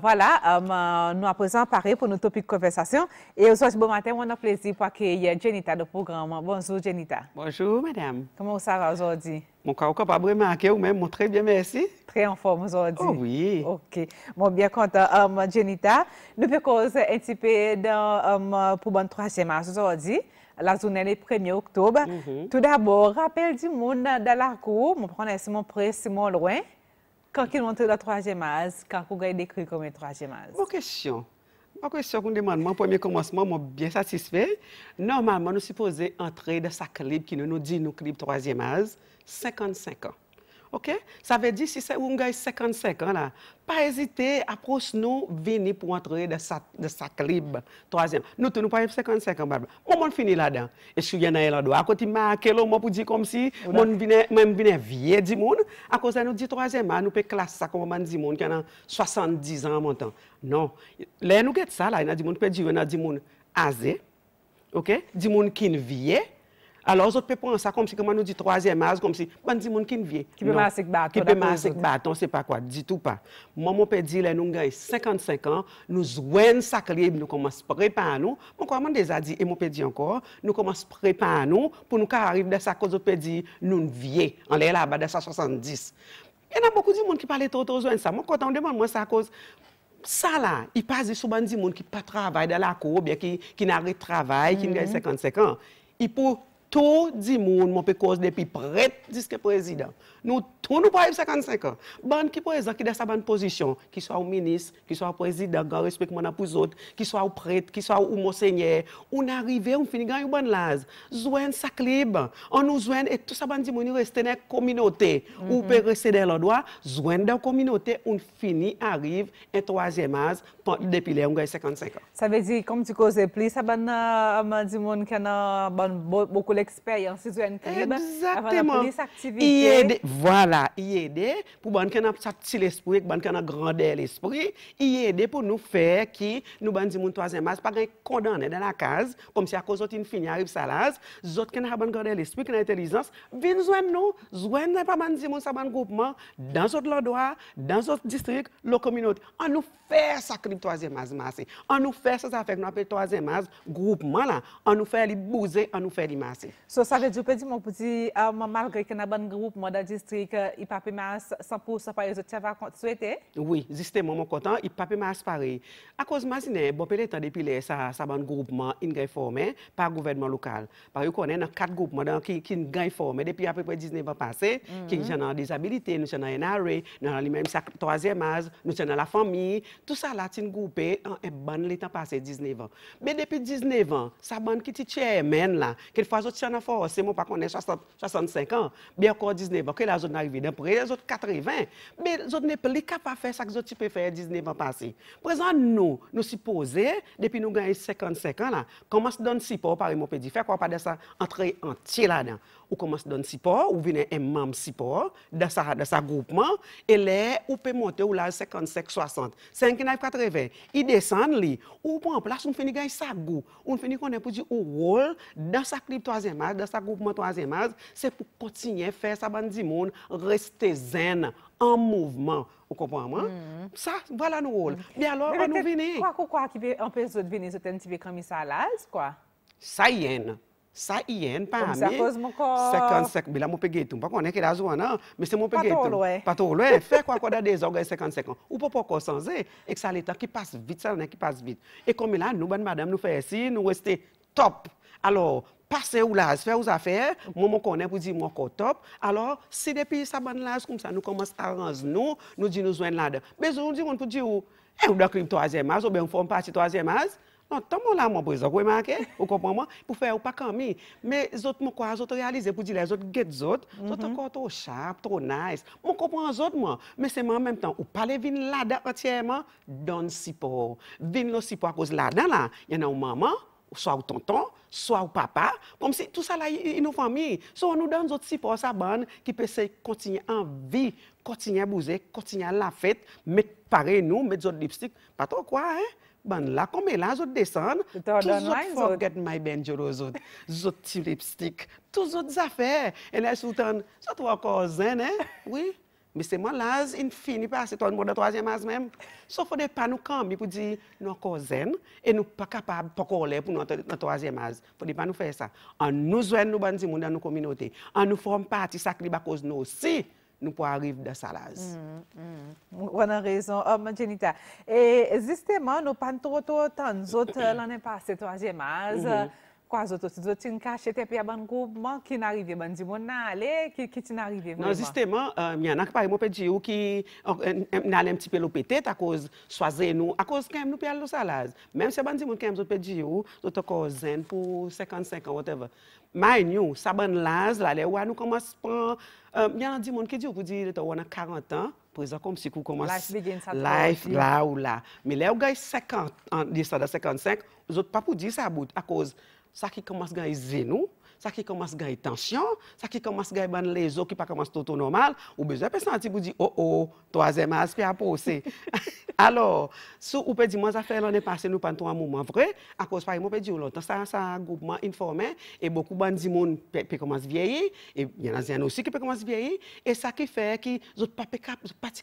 Voilà, euh, nous à présent parler pour notre topic de conversation. Et aujourd'hui, bon matin, on a plaisir pour accueillir Jenita de programme. Bonjour, Jenita. Bonjour, madame. Comment ça va aujourd'hui? Mon corps pas de remarquer ou même très bien, merci. Très en forme aujourd'hui. Oh, oui. OK. Bon, bien content, euh, Jenita. Nous pouvons un petit peu dans, euh, pour bon troisième mars aujourd'hui. La journée est 1er octobre. Mhm. Tout d'abord, rappel du monde dans la cour. Mon prends est Simon mon Loin. Quand ils montrent la troisième âge, quand vous est décrit comme une troisième âge Bonne question. ma question qu'on demande. Mon premier commencement, je bien satisfait. Normalement, nous supposons entrer dans sa clip qui nous dit nous clip troisième âge, 55 ans. OK? Ça veut dire si c'est un gars 55 ans, pas hésiter, approche-nous, venez pour entrer dans sa, de sa clip. Troisième. Nous, nous pas 55 ans, Comment on finit là-dedans? Et si il y un là à côté, marqué moi pour dire comme si, on vient vieux du monde, à cause de nous, dit troisième, hein, nous pouvons classer ça comme un qui a 70 ans en Non. Là, nous, ça, là, il y a du monde, peut dire, il qui alors, on peut prendre ça comme si, comme on nous dit, troisième âge, comme si, on dit, monde qui ne vient. Qui peut masser bâton. Qui peut masser c'est pas quoi, du tout pas. Moi, mon père dit, là, nous avons 55 ans, nous un sacré, nous commençons à préparer nous. Mon père déjà dit, et mon père dit encore, nous commençons à préparer nous pour nous arriver à ça, cause père dire, nous vieux, on est là-bas, dans sa 70. Il y en a beaucoup de monde qui parlent trop de ça. Moi, quand on demande, moi, ça cause. Ça là, il passe souvent des gens qui ne travaillent pas dans la cour, bien qui, qui n'arrêtent pas de travailler, qui ont mm-hmm. 55 ans. Il peut tout dit monde mon cause depuis prêt jusqu'au président nous tout nous pas 55 ans bande qui président qui dans sa bonne position qui soit au ministre qui soit au président grand respecte mon pour autres qui soit au prêtre qui soit au monseigneur on arrive, on fini une bonne laze joine sa clib on nous joine et tout ça bande dit monde rester dans communauté On mhm. peut rester dans l'endroit joine dans communauté on finit arrive un troisième âge depuis les 55 ans ça veut dire comme tu disais, plus ça bande euh, dit monde qui a beaucoup expérience, l'expérience citoyenne Caribe. Exactement. Y aider, voilà, y aider pour ban qu'on a petit esprit, ban qu'on a grandeur l'esprit, y aider pour nous faire qui nous ban mon troisième masque, pas condamné dans la case comme si à cause d'une fin, arrive salaz, autres qu'on ont ban grandeur l'esprit, qu'on a intelligence, viennent joindre nous, joindre pas ban mon ça ban groupement dans notre endroit, dans notre district, la communauté. en nous faire ça le troisième masque masse, On nous faire ça avec nous appelons troisième masque groupement là, en nous faire les bouser, en nous faire les masser. So, ça veut dire, que mon petit, euh, malgré que nous avons un groupe dans le district, euh, il pas pu sans pour ça, par les autres, tu souhaitais? Oui, justement, mon content, il pas masse pareil. À cause de Maziné, bon, peut-être, depuis les, ça, ça, un groupement, il est formé par le gouvernement local. Par exemple, on a quatre groupes qui, qui sont formés depuis à peu près 19 ans passés, mhm. qui sont en disabilité, nous sommes en NRA, nous sommes même troisième âge, nous sommes dans la famille, tout ça, là, c'est groupe en hein, un bon, les temps passés, 19 ans. Mais depuis 19 ans, ça, bande qui est chairman, là, quelquefois, si on a forcément pas qu'on est 65 ans, bien encore 19 ans, que la zone arrive d'un prêt, les autres 80. Mais les autres n'est pas les faire ça que les autres peuvent faire 19 ans passé. Présent, nous, nous supposons, depuis nous gagnons 55 ans, là, comment se donne par pour mon montpédie Faire quoi pas de ça? Entrer entier là-dedans. Ou koman se don sipor, ou vene en mam sipor, dan sa goupman, e le ou pe mote ou laj 55-60. 5-9-4-20. I desan li, ou pou an plas, ou feni gany sa goup, ou feni konen pou di ou rol, dan sa klip 3e maz, dan sa goupman 3e maz, se pou potinyen fè sa bandi moun, reste zen, an mouvman, ou kompon an moun. Mm-hmm. Sa, vala nou rol. Mm-hmm. Bi alor, an nou vene. Kwa kou kwa ki be an pezo de vene, se ten ti be kami sa laj, kwa? Sa yen, nan. Sa iyen pa me, sekan sekan, be la mou pe getoun, pa konen ki la zwan nan, me se mou pe getoun. Patou lwe. Patou lwe, fe kwa kwa da dezo gwe sekan sekan. Ou po po kosan ze, ek sa le tan ki pas vit, sa le nan ki pas vit. E komi la nou ban madame nou fe si, nou weste top. Alo, pase ou laz, fe ou zafere, mou mou konen pou di mou ko top. Alo, si depi sa ban laz koum sa nou komanse a ranz nou, nou di nou zwen lade. Bezoun di moun pou di ou, e ou da krim toazye maz, ou be ou fon pati toazye maz. Non, estamos lá uma coisa, foi marque, o Au por Pour faire ou pas comme mais outros, mon coisa, os outros realizam, pour dire os outros get os autres. os outros mhm. trop sharp, trop nice. Mon comprends os moi. Mais c'est moi en même temps, ou parler vin là entièrement, donne si pour. Vin le si pour à cause là, là, il y en a au maman, soit au tonton, soit au papa, comme si tout ça là, une famille. soit on nous donne d'autres si pour sa bonne qui peut se continuer en vie, continuer à bouger, continuer à la fête, mettre pareil nous, mettre autres lipsticks. Pas trop quoi, hein? Ban la kome la, zot desan, tout zot forget my banjolo zot, zot ti lipstick, tout zot zafè, enè sou tan, zot wakor zen, eh, wè. Mè seman la, in fini pa, se ton moda twazye maz mèm, so fode pa nou kambi pou di, nou wakor zen, e nou pa kapab pokole pou nou wakor zen maz, fode pa nou fè sa. An nou zwen nou banjimoun dan nou kominote, an nou form pati sakri bakoz nou, si! nous pouvons arriver dans Salaz. Vous avez raison, homme oh, Jenita. Et justement, nous ne pas trop temps, nous avons euh, l'année passée, troisième âge. Kwa zotot, zot ti nkache tepe ya bangou, man ki narive, man di mon non, euh, nale, ki ti narive. Non, zisteman, mi anan ki pari moun pe di ou ki nale mtipe lopetet akouz swazen nou, akouz kem nou pe alou sa laz. Mem se ban di moun kem zot pe di ou, zot akouz zen pou sekant-sekant, whatever. May nou, sa ban laz, lale, wan nou koman se pran, euh, mi anan di moun ki di ou pou di leto wana 40 an, pou zakon psikou koman se... Life begins at the end. Life, la ou la. Me le ou gay sekant, disa da sekant-sekant, zot pa pou di sa about, akouz... sa que komas gen e ça qui commence à gagner tension, ça qui commence à gagner les os qui pas commence tout normal, ou besoin de qui vous dire, oh oh, troisième aspect à poser. Alors, si on peut dire, moi, ça fait l'année passée, nous pendant un moment vrai, à cause de moi, on peut dire, longtemps, ça, ça, un groupement informé et beaucoup de gens peuvent commencer à vieillir, et il y en a aussi qui peuvent commencer à vieillir, et ça qui fait qu'ils ne sont pas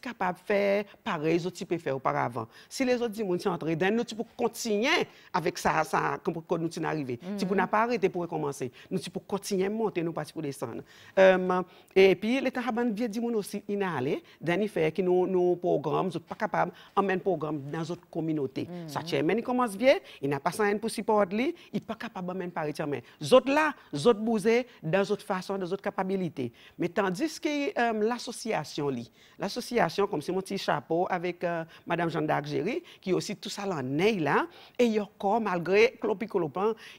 capables de faire pareil, ils autres peuvent faire auparavant. Si les autres gens sont entrés dans nous, tu peux continuer avec ça, ça, comme nous sommes arrivés. Mm-hmm. Tu peux pas arrêter pour recommencer. Nous, pour continuer à monter, nous partir pour descendre. Euh, et puis, les a bien dit aussi, il a allé, fait que nos nous programmes, nous pas capables d'emmener programme dans notre communauté. Mm -hmm. Ça, chairman, il commence bien, il n'a pas ça pour supporter, il n'est pas capable d'emmener par exemple. Autres là, autres bousé, dans notre façon, dans notre capacité. Mais tandis que euh, l'association l'association, l'association, comme c'est mon petit chapeau avec euh, Madame Jeanne d'Argérie, qui aussi tout ça l'en est là, et il y a encore, malgré Clopin,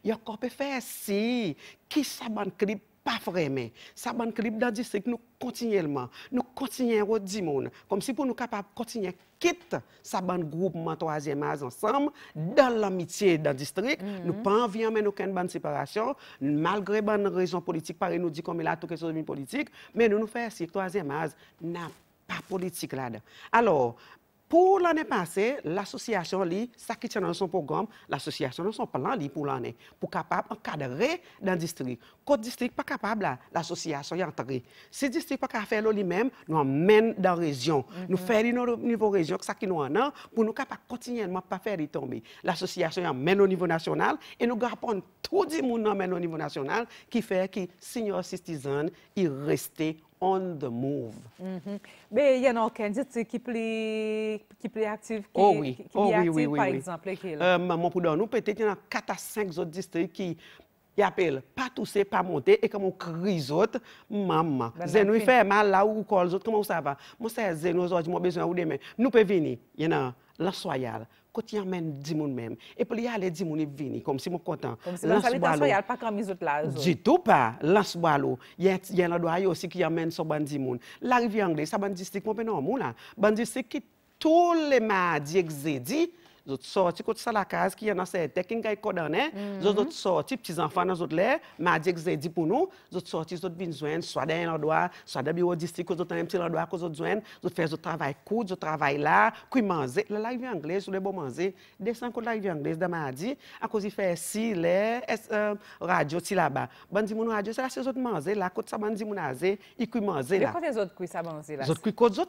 il y a encore peut faire si qui bonne Clip pas vraiment. S'abandonnent Clip dans le district, nous continuellement, nous continuons à monde, comme si pour nous capables de continuer à quitter groupe, groupement troisième âge ensemble, dans l'amitié dans le district, mhm. nous pas envie mais aucune bonne séparation, malgré bonne raison politique, par nous dit comme il a tout question politique, mais nous nous faisons si troisième âge n'a pas politique là-dedans. Alors, pour l'année passée, l'association, ça qui tient dans son programme, l'association dans son plan pour l'année, pour capable encadrer dans le district. Quand le district pas capable, l'association est entrée. Si le district pas capable faire lui-même, nous amène dans la région. Nous mhm. faisons au niveau région, ça qui nous en a, pour nous capable continuellement pas faire tomber. L'association amène au niveau national et nous gardons tout le monde amène au niveau national qui fait que senior citizen, y restait On the move. Be, yon an okendjit ki pli ki pli aktif, ki aktif pa ekzample ke la. Mwen pou don, nou pe tet yon an katak 5 zot distrik ki apel pa tousi, pa monte, e kamon kri zot, mamman. Zen nou fe mal la ou kol zot, kaman ou sa va? Mwen se zen nou zot, mwen bezon an ou demen. Nou pe vini, yon an lanswayal. Kote yamen dimoun mèm. E pou li yale dimoun e vini. Kom si mou kontan. Kom si moun salitanswa yal pa kan mizot la. Jitou pa. Lans walo. Yen la do ayo si ki yamen so bandimoun. Larivi Angles sa bandistik moun penon mou la. Bandistik ki tou le ma di egze di... zote sorti kote sa la kaze ki yon anse etek yon gay kodanen, mhm. zote sorti ptiz anfan anzote le, madi ek zedi pou nou zote sorti, zote bin zwen, swa den yon lodoa swa den bi o distri kote zote anen pti lodoa kote zote zwen, zote fe zote travay kout zote travay la, kouy manze la live yon glez, zote bon manze, desen kote live yon glez da madi, ankozi fe si le euh, radio ti la ba ban di moun radio, se la se zote manze la kote sa ban di moun aze, yi kouy manze la le kote zote kouy sa manze la? zote kouy kote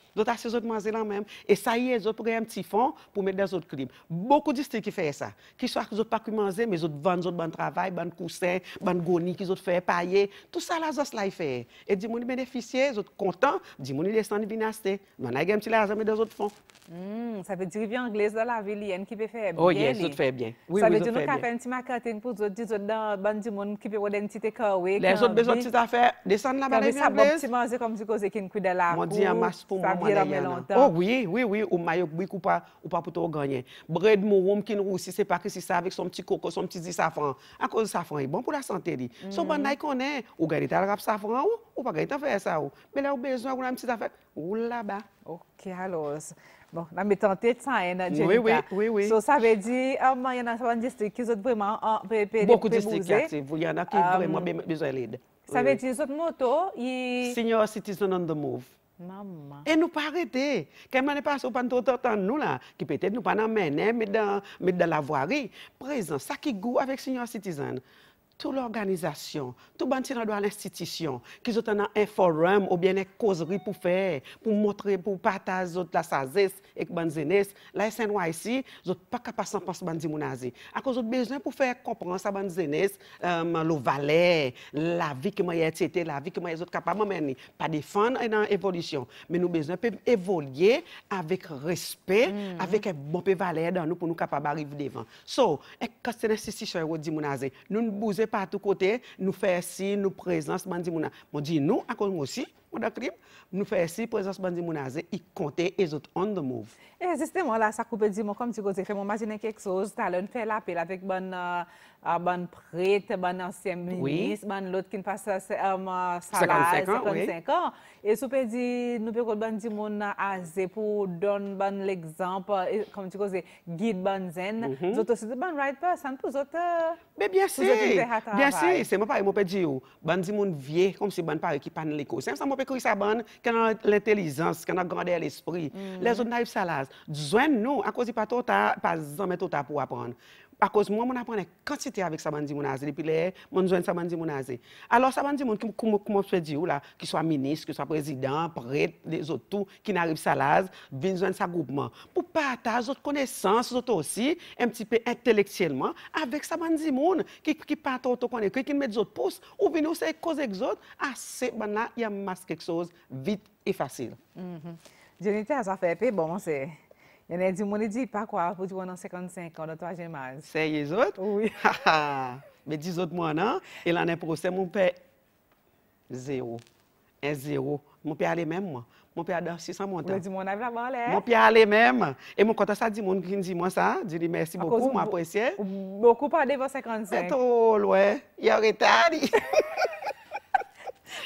D'autres assez autres manzés là même. Et ça y est, les autres un petit fond pour mettre des autres crimes. Beaucoup de districts qui font ça. Qui soit que autres pas qui manger, mais autres vendent, autres bon travail, bon coussin, bon goni, qui ont fait payer. Tout ça, la zone là, fait. Et dis-moi, ils bénéficiaires, les autres contents, dis-moi, les descendent, ils acheter. On a un petit l'argent, mais des autres fonds. Hmm, ça veut dire, bien anglaise dans la ville, qui peuvent faire oh, bien. Oh, yes, eh? ont fait bien. ça veut dire, nous, fait un petit macatin pour autres, dis autres dans bon du monde qui peut avoir une petite carré. Les autres, besoin de petites affaires, descendent là-bas, les ont Ça, un petit manger comme si cause qui ne coûte de la dit dieu, masse pour moi. Oh oui, oui, oui, ou maillot ou pas, ou pas pour gagner. Bread mouroum qui nous aussi, c'est pas que c'est ça avec son petit coco, son petit safran. À cause de safran, il est bon pour la santé. Donc, on mm. Son bon connaît, ou gagne ta rap safran ou, ou pas gagne faire ça ou. Mais là, a besoin ou la petite affaire, ou là-bas. OK, alors. Bon, la vais tenter de temps, oui, Oui, oui, oui, oui. So, sa il y en en a qui qui distrik vraiment zot vreman an pe de Boku il y en a qui um, vraiment besoin d'aide. Ça veut dire, moto, ils. Senior citizen on the move. Maman. Et nous pas arrêter. Quand on passé au panneau de nous là, qui peut-être nous pas dans hein, mais dans, mais dans la voirie. Présent, ça qui goût avec Senior Citizen toute l'organisation, tout le dans l'institution, qui ont un forum ou bien une causerie pour faire, pour montrer, pour partager la sagesse et la jeunesse. La SNYC, ils pas capable de penser bandi mounazi. À cause de besoin pour faire comprendre sa bandi jeunesse, euh, le valet, la vie que moi été, la vie que moi autres capable mener, pas défendre dans l'évolution, mais nous besoin d'évoluer évoluer avec respect, mm. avec un bon valet dans nous pour nous capable d'arriver devant. So, quand c'est l'institution, nous nous pas. pa tou kote nou fersi, nou prezans, man di mou nan, bon, mou di nou akon mousi, ou de crime, nous faisons si présence bandit menacée, ils comptaient les autres on the move. Et justement, là, ça coupe dire, comme tu dis, moi, imagine quelque chose, tu as fait l'appel avec bon, euh, euh bon prêtre, bon ancien ministre, bon l'autre qui passe euh, salaire, 55 ans. 55 oui. ans. Et si on dit, nous pouvons bon dire, pour donner bon l'exemple, comme tu dis, guide bon zen, nous mhm. autres, c'est bon right person pour autres. Mais bien sûr, bien sûr, c'est moi, pas, moi, pas dire, bon vieux, comme si bon parle qui parle l'école. C'est ça, écrit sa bonne, qu'elle a l'intelligence, qu'on a grandeur l'esprit. Mm -hmm. Les autres n'arrivent pas à l'âge. Joigne nous, à cause de pas tout, pas jamais tout pour apprendre à cause moi, on apprend quantité avec Sabandi Mounaze. Et puis, on joint Sabandi Mounaze. Alors, Sabandi Mounaze, comment je dis, là, qu'il soit ministre, qu'il soit président, prêtre, les autres, tout, qui n'arrive salaz, besoin joindre sa groupement. Pour partager autres connaissances, autres aussi, un petit peu intellectuellement, avec Sabandi Moun, qui, qui partage autres connaît qui met autres pouces, ou bien nous, ah, c'est cause exode, assez, ben là, il y a masque quelque chose vite et facile. Mm -hmm. à ça fait bon, c'est. E nè di moun e di pa kwa, pou di moun an 55 an, do to a jemaj. Se ye zot? Oui. Me di zot moun an, e lan an prosen moun pe zero. E zero. Moun pe ale mèm moun. Moun pe adansi sa moun ten. Moun pe ale mèm moun. E moun konta sa di moun ki di moun sa, di li mersi moukou, mou apresye. Moukou pa de vo 55. E tol we, yore tali.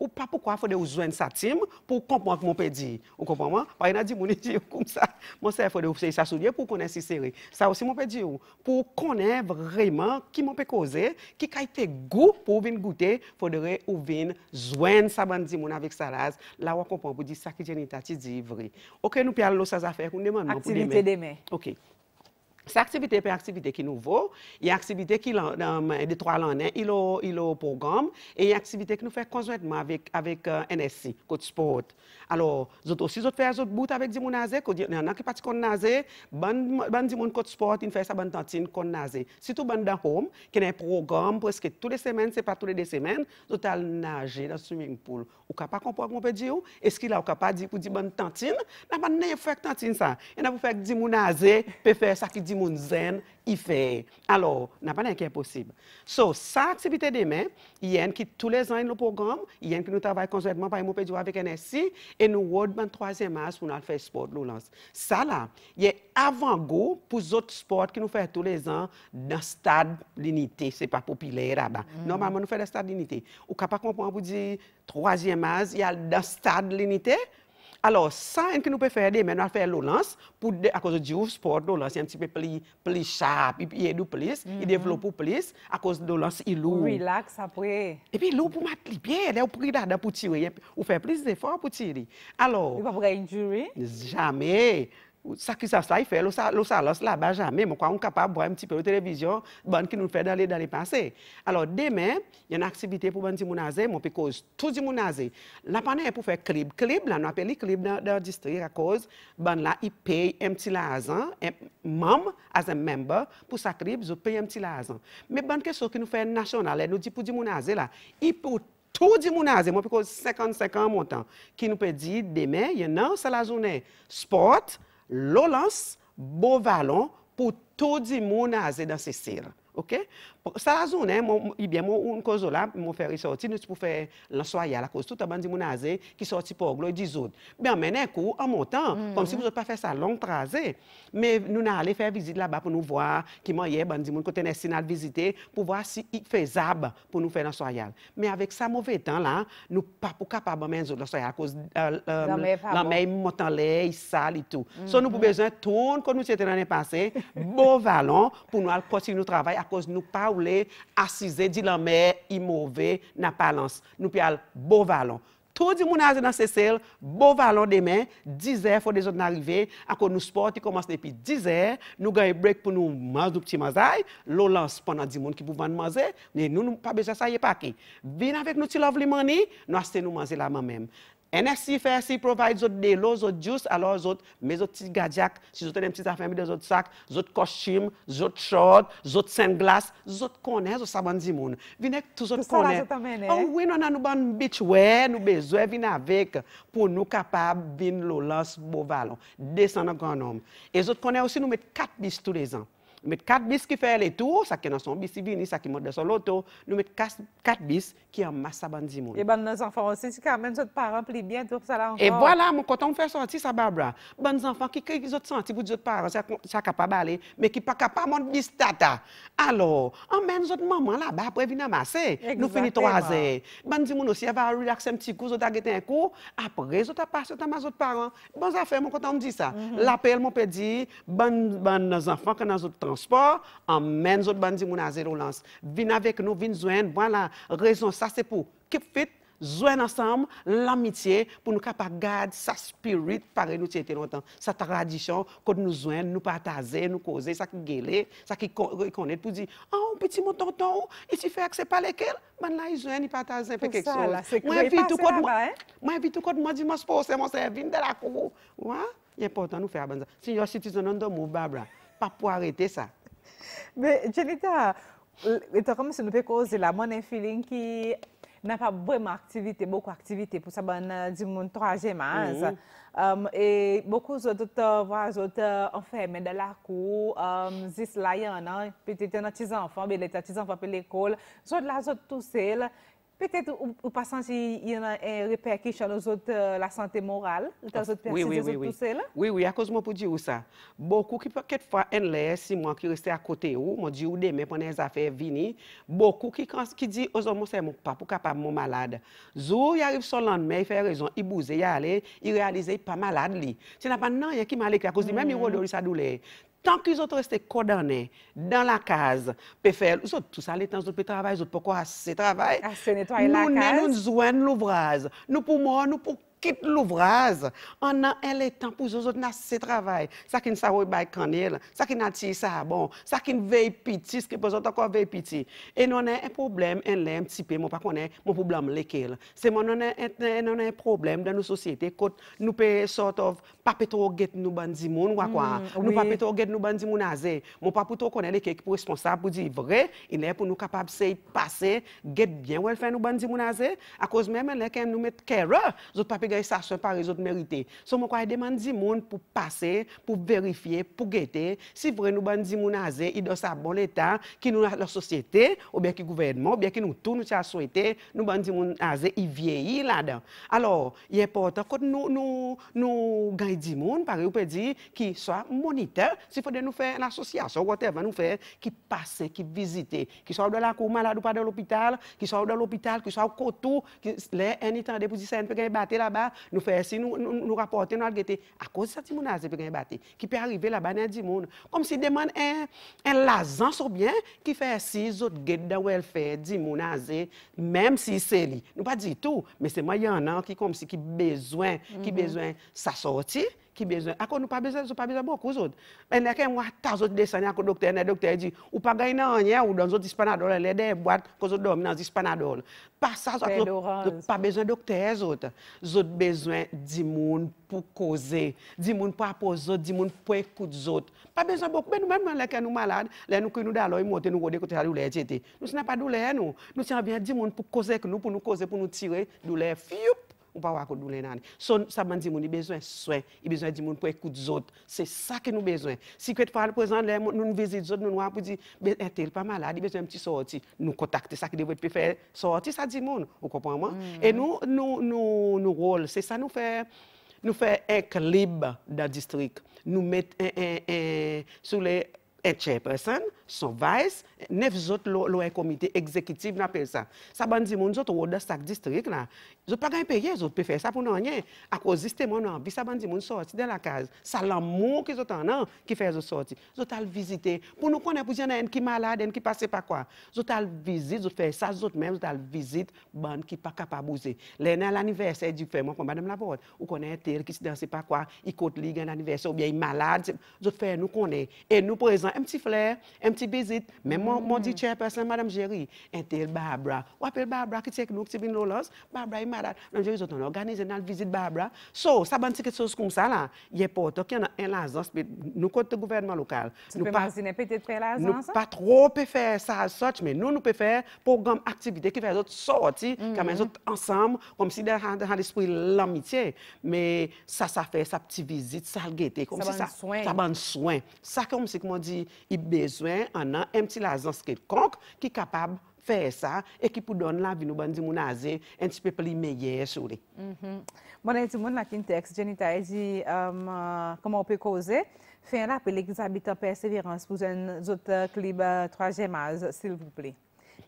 Ou pa poukwa fode ou zwen sa tim pou konponk moun pe di. Ou konponman? Wa yon a di mouni e di yo koum sa. Monser fode ou se yi sa soulye pou konen si seri. Sa wosi moun pe di yo. Pou konen vreman ki moun pe koze, ki kaite goup pou vin goute, fode re ou vin zwen sa bandi moun avik sa raz. La wakonpon pou di sa ki genita ti di vri. Ok, nou pe al lo sa zafek. Un deman moun pou demen. Aktivite demen. Ok. C'est activité par activité qui est nouveau. Il y a activité qui est de trois ans, il il a programme, et il y a activité qui nous fait conjointement avec, avec euh, NSC, Coach Sport. Alors, nous aussi, nous faisons autre bout avec Dimoun Nazé, il y en a qui partent bande Nazé, bon mon Coach Sport, il fait sa bonne tantine con Nazé. Surtout bande dans Home, qui est un programme presque toutes les semaines, c'est pas toutes les deux semaines, nous allons nager dans le swimming pool. Ou pas comprendre qu'on peut dire, est-ce qu'il a capable de dire bande tantine? n'a pas faire tantine ça. Et pas allons faire Dimoun Nazé, peut faire ça qui dit alors, il fait. Alors, n'a pas possible. So, sa activité demain, il y a qui tous les e ans mm. le programme, il y a qui nous travaille conjointement par avec NSI et nous World le 3e pour nous faire sport Ça là, y avant go pour autres sports qui nous fait tous les ans dans stade l'unité, c'est pas populaire là-bas. Normalement nous faisons le stade l'unité. Ou capable comprendre pour dire 3e as, il y a dans stade l'unité. Alors, ça, nous pouvons faire des maintenant faire l'olance pour à cause du sport, l'olance est un petit peu plus plus il y a plus, mm il développe plus à cause de l'olance il lourd. Relax après. Et puis l'eau pour mettre les pieds, là, pour là pour tirer, ou faire plus d'efforts pour tirer. Alors, il va pas avoir injury Jamais ça qui ça ça il fait le ça ça là-bas jamais moi on capable voir un petit peu de télévision bon qui nous fait dans les dans les passés alors demain il y a une activité pour bon timounazé mon pour cause tout timounazé la panne pour faire clip clip là on appelle clip dans dans district à cause bon là il paye un petit l'argent membre as a member pour sa clip je paye un petit l'argent mais qu'est-ce qui nous fait national nous dit pour timounazé là il peut tout dit mon moi, parce 55 ans montant, qui nous peut dire demain, il y en a, c'est la journée sport, Lo lans, bo valon pou todi moun a aze dan se sir. Ok? Sa la zon, mwen, ibyen, mon, un kozo la, mwen fè risorti, nou ti pou fè lanswaya la koz. Tout an bandi moun aze ki sorti pou oglo di zot. Ben menè kou, an montan, mm -hmm. kom si pou zot pa fè sa long praze. Men nou nan ale fè vizit la ba pou nou vwa ki man ye bandi moun kote nesi nan vizite pou vwa si i fè zab pou nou fè mais Men avèk sa mouvè tan la, nou pa pou kapab men zot lanswaya la koz lamey montan le, yi sal, yi tou. Mm -hmm. So nou pou bezwen ton kon nou se tenan pour pase, bon valon pou nou al konti nou travay a koz nou pa ou le asize di la mer imove na palans. Nou pi al bo valon. Tou di moun aze nan se sel, bo valon demen. Dizè fò de zot nanrive. Akon nou sporti komanse de pi dizè. Nou gaye brek pou nou manzou pti manzay. Lo lans pwana di moun ki pou vande manzay. Ne nou nou pa beze sa ye paki. Bin avek nou ti love li mani, nou ase nou manzay la man menm. Enè si fè, si provide zot de lo, zot juice, alò zot me zot tis gajak, si zot anem tis afèmide, zot sak, zot koshim, zot chod, zot sen glas, zot konè, zot saban zimoun. Vinek tout zot konè. Tout sa la zot amene. Ou wè nan nan nou ban bitch wè, nou bezwe vin avèk pou nou kapab vin loulans bovalon. Desan nan konòm. E zot konè osi nou met kat bis tou rezan. Nous mettons 4 bis qui fait les tours, ça qui est dans son bis, il ça qui monte dans son loto. Nous mettons 4 bis qui en masse à Et ben nos enfants aussi, si quand même, notre parents plus bien, tout ça là encore. Et voilà, mon, quand on fait sortir ça, Barbara, bon enfants qui, vous ont senti pour autres parents, ça, peut capable aller, mais qui pas capable de bis tata. Alors, même notre maman là-bas, après venir amasser. Nous finissons trois heures. Bandi mon aussi, elle va relaxer un petit coup, elle va un coup, après, elle va passer à mes autres parents. Bon, ça fait, mon, quand on me dit ça. Mhm. L'appel, mon père dit, bon, nos enfants, quand nos autres transport, emmène zot bandi moun a zéro lance. Vin avec nous, vin joindre, voilà, raison, ça c'est pour keep fit, joindre ensemble l'amitié pour nous capables garder sa spirit par nous était longtemps sa tradition quand nous joindre nous partager nous causer ça qui gèle, ça qui connaît pour dire ah oh, petit mon tonton il s'y que c'est pas lesquels Man là ils joignent ils partagent un peu quelque chose hein? moi invite tout code moi invite tout code moi dimanche pour c'est mon service de la cour ouais il est important nous faire bonne ça si yo citizen on the move pas pour arrêter ça. Mais Janita, euh, tu comme si nous peut causer la monnaie feeling qui n'a pas vraiment activité, beaucoup d'activité pour ça, ben, euh, du monde troisième âge. Mhm. um, et beaucoup d'autres voix, d'autres enfermés dans la cour, um, zis là, hein. il y en a, peut-être un petit enfant, mais les petits enfants, pour l'école, d'autres là, autres tout seuls. Peut-être, au passant il y a un répercussion sur nos autres, euh, la santé morale, les ah, autres personnes, oui, oui, oui, oui. tout Oui, oui, à cause de moi pour dire ça. Beaucoup qui, quelquefois, un si moi qui restais à côté, ou, m'ont dit, ou demain, pendant les affaires venir, beaucoup qui, quand, qui dit, aux hommes, c'est mon papa, capable, mon malade. Zou, il arrive sur mais lendemain, il fait raison, il bouge, il y aller, il réalise, il pas malade, lui. C'est n'a pas, non, il y a qui malade, à cause de même, il a mm. sa douleur. Tan ki zot reste kodane dan la kaze, pe fel, zot tout sa letan, zot pe travay, zot pe kwa ase travay. Ase netwany la kaze? Nou nen nou zwen louvraz, nou pou moun, nou pou quitte l'ouvrage, on a un temps pour les autres, on ce travail. Ça qui ne savent pas cannelle, ça qui n'a tiré ça bon, ça qui ne veille petit, ce qui besoin encore veille petit. Et nous avons un problème, un lait, un petit peu, moi pas connaît mon problème lequel. C'est mon on a un problème dans nos sociétés, quand nous payons sort of, pas pétro get nous bandi mon. ou quoi, hmm, nous pas pétro get nous bandi mon azé. Mon pas plutôt connaît les qui responsable pour dire vrai, il est pour nous capable de passer, get bien, ou elle fait nous bandi azé, à cause même, elle est nous mettre care, autres pas que ça se par les autres mérités. So, quoi, e demande du monde pour passer, pour vérifier, pour guetter. Si vrai, nous, bandit moun azé, il doit sa bon état, qui nous, la société, ou bien qui gouvernement, ou bien que nous, tout, nous, a souhaité, nous, bandi, mon azé, il vieillit là-dedans. Alors, il est important que nous, nous, nous, gagnons di monde, par exemple, dire, qui soit moniteur, s'il faut nous faire l'association, whatever, nous faire, qui passe, qui visite, qui soit dans la cour malade ou pas dans l'hôpital, qui soit dans l'hôpital, qui soit au coteau, qui, là, un temps, de ça, peut là-bas, nous faire si nous, nous, nous rapportons, à cause de ça, peut qui peut arriver là-bas dans du monde. Comme si demande un, un lazance ou bien qui fait si autres guettes dans le fait, même si c'est lui. Nous pas dit tout, mais c'est moi, il y en a qui comme si qui besoin, qui mhm. besoin sa sortie, Ako nou pa bezo, zot pa bezo bokou zot. Men leke mwa ta zot de sanye akon dokte, ne dokte di, ou pa gay nan anye ou dan zot ispanadol, le dey boat ko zot dom nan ispanadol. Pa sa zot, pa bezo dokte zot. Zot bezo di moun pou koze, di moun pou apozot, di moun pou ekout zot. Pa bezo bokou, men nou men men leke nou malade, le nou kuy nou daloy, mwote nou rode kote a doule e chete. Nou se na pa doule e nou. Nou se an vye di moun pou koze koun nou, pou nou koze, pou nou tire, doule e fiyoup. ou pas qu'on douleur nan. So, ça m'a dit moun, besoin de soin, il besoin de moun pour écouter autres. C'est ça que nous besoin. Si que par le présent, nous visite les autres, nous pour dire, mais eh, qu'il elle pas malade, il besoin de petit sorti. Nous contacter ça qui devrait faire sortir, ça dit vous comprenez? Mm. Et nous, nous, nous, nous rôle, c'est ça nous fait nous fait un clip dans le district. Nous mettons un, un, les un personne son vice, neuf autres l'ont comité exécutif, on ça. Ça dire dans chaque district, là. ils pas payer, ils peux faire ça pour rien. À cause système, on ça de la case. ça l'amour qu'ils ont en qui fait je sorti, visiter. Pour nous connaître, dire qui malade, qui passe pas quoi. visite, ils ont ça, même visite, bande qui pas capable de bouger. l'anniversaire du fait, moi, comme madame Laporte, ou connaît tel qui se danse pas quoi, il ligue anniversaire, ou bien malade. nous Et nous, présent, un petit flair, un visite. Mais dis mon dit mm. personne, Madame Jerry, un tel Barbara. Ou appelle Barbara qui avec nous qui avec nous Barbara est malade. Non, Jerry, on organisé une visite Barbara. So, ça va quelque chose comme ça, là. Il n'y a pas autant qu'il y a un l'agence, mais nous, contre le gouvernement local. nous ne pouvons peut-être faire hein? pas trop faire ça, such, mais nous, nous pouvons faire pour gomme activité qui fait autres sorties mm-hmm. comme les autres ensemble, comme si dans l'esprit l'amitié. Mais ça, ça fait sa petite visite, ça le guette. Ça bande soin. Ça bande soin. Ça, comme si, comme on dit, il besoin en a un petit l'agence quelconque qui est capable de faire ça et qui peut donner la vie de nos bandi un petit peu plus meilleur sur lui. Mhm. Bon, et tout le monde texte, Jenny t'a dit um, comment on peut causer. Fais un appel à habitants persévérance pour un autre club euh, 3e âge, s'il vous plaît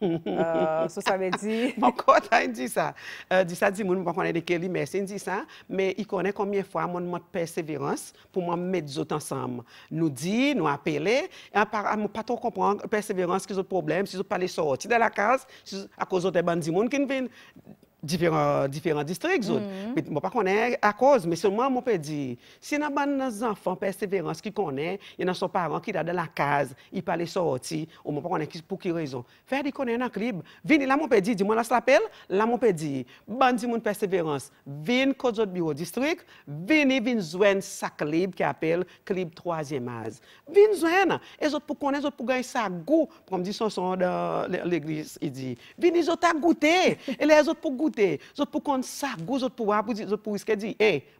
euh, so ça veut dire... Encore, il dit ça. Euh, dit ça, dit, mon je connais de Kelly, mais il dit ça. Mais il connaît combien de fois mon mot de persévérance pour moi mettre les autres ensemble. Nous dit, nous appeler, et à ne pas trop comprendre persévérance, qu'ils ont problème, s'ils n'ont pas les sortir de la case, à cause des bandits qui viennent. diferant distrik zot. Mwen pa konen a koz, mwen se mwen mwen pe di, se nan ban nan zanfan perseverans ki konen, yon nan son paran ki ta de la kaz, yon nan son paran ki ta de la kaz, ou mwen pa konen pou ki rezon. Fè di konen nan klib, vini la mwen pe di, di mwen la se la pel, la mwen pe di, ban di mwen perseverans, vini kod zot biro distrik, vini vini zwen sa klib ki apel, klib troazye maz. Vini zwen, e zot pou konen, e zot pou gen sa go, prom di son son de l'eglis, e di, vini zot a goote Pou kon sa go, pou wiske di,